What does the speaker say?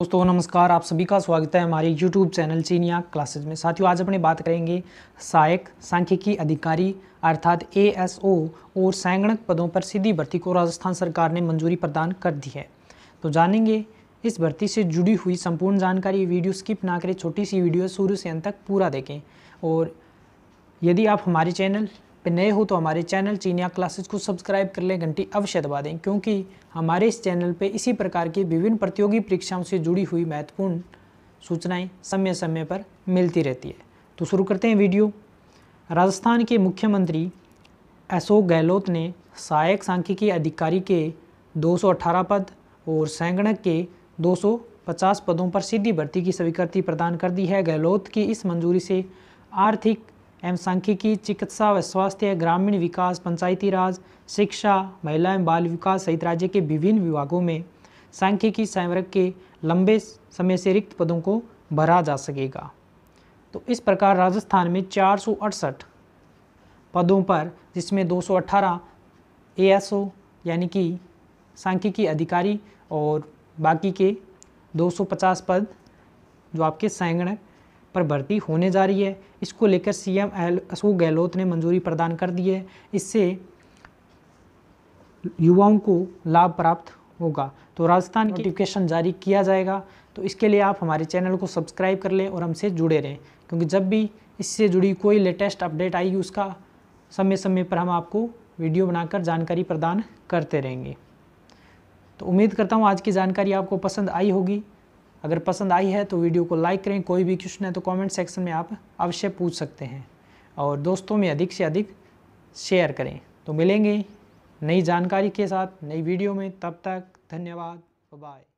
दोस्तों नमस्कार आप सभी का स्वागत है हमारे YouTube चैनल सीनिया क्लासेज में साथियों आज अपने बात करेंगे सहायक सांख्यिकी अधिकारी अर्थात ओ और सैंगणक पदों पर सीधी भर्ती को राजस्थान सरकार ने मंजूरी प्रदान कर दी है तो जानेंगे इस भर्ती से जुड़ी हुई संपूर्ण जानकारी वीडियो स्किप ना करें छोटी सी वीडियो शुरू से अंत तक पूरा देखें और यदि आप हमारे चैनल पे नए हो तो हमारे चैनल चीनिया क्लासेस को सब्सक्राइब कर लें घंटी अवश्य दबा दें क्योंकि हमारे इस चैनल पे इसी प्रकार की विभिन्न प्रतियोगी परीक्षाओं से जुड़ी हुई महत्वपूर्ण सूचनाएं समय समय पर मिलती रहती है तो शुरू करते हैं वीडियो राजस्थान के मुख्यमंत्री अशोक गहलोत ने सहायक सांख्यिकी अधिकारी के 218 पद और सैंगणक के 250 पदों पर सीधी भर्ती की स्वीकृति प्रदान कर दी है गहलोत की इस मंजूरी से आर्थिक एवं सांख्यिकी चिकित्सा व स्वास्थ्य ग्रामीण विकास पंचायती राज शिक्षा महिला एवं बाल विकास सहित राज्य के विभिन्न विभागों में सांख्यिकी संवर्ग के लंबे समय से रिक्त पदों को भरा जा सकेगा तो इस प्रकार राजस्थान में चार पदों पर जिसमें 218 सौ यानी कि सांख्यिकी अधिकारी और बाकी के 250 पद जो आपके संगणक पर भर्ती होने जा रही है इसको लेकर सीएम अशोक गहलोत ने मंजूरी प्रदान कर दी है इससे युवाओं को लाभ प्राप्त होगा तो राजस्थान नोटिफिकेशन जारी किया जाएगा तो इसके लिए आप हमारे चैनल को सब्सक्राइब कर लें और हमसे जुड़े रहें क्योंकि जब भी इससे जुड़ी कोई लेटेस्ट अपडेट आएगी उसका समय समय पर हम आपको वीडियो बनाकर जानकारी प्रदान करते रहेंगे तो उम्मीद करता हूँ आज की जानकारी आपको पसंद आई होगी अगर पसंद आई है तो वीडियो को लाइक करें कोई भी क्वेश्चन है तो कमेंट सेक्शन में आप अवश्य पूछ सकते हैं और दोस्तों में अधिक से अधिक शेयर करें तो मिलेंगे नई जानकारी के साथ नई वीडियो में तब तक धन्यवाद बाय